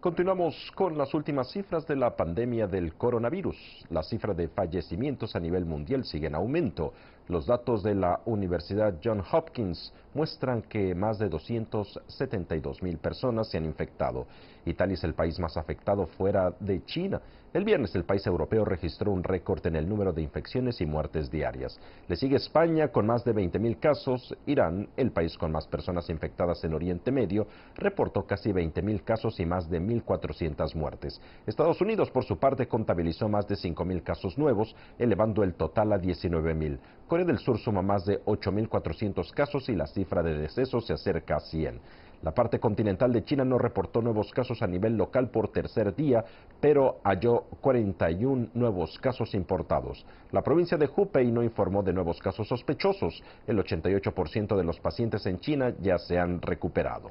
Continuamos con las últimas cifras de la pandemia del coronavirus. La cifra de fallecimientos a nivel mundial sigue en aumento, los datos de la Universidad John Hopkins muestran que más de 272 mil personas se han infectado. Italia es el país más afectado fuera de China. El viernes el país europeo registró un récord en el número de infecciones y muertes diarias. Le sigue España con más de 20 mil casos. Irán, el país con más personas infectadas en Oriente Medio, reportó casi 20 mil casos y más de 1.400 muertes. Estados Unidos, por su parte, contabilizó más de 5 mil casos nuevos, elevando el total a 19 mil. Corea del Sur suma más de 8.400 casos y la cifra de decesos se acerca a 100. La parte continental de China no reportó nuevos casos a nivel local por tercer día, pero halló 41 nuevos casos importados. La provincia de Hubei no informó de nuevos casos sospechosos. El 88% de los pacientes en China ya se han recuperado.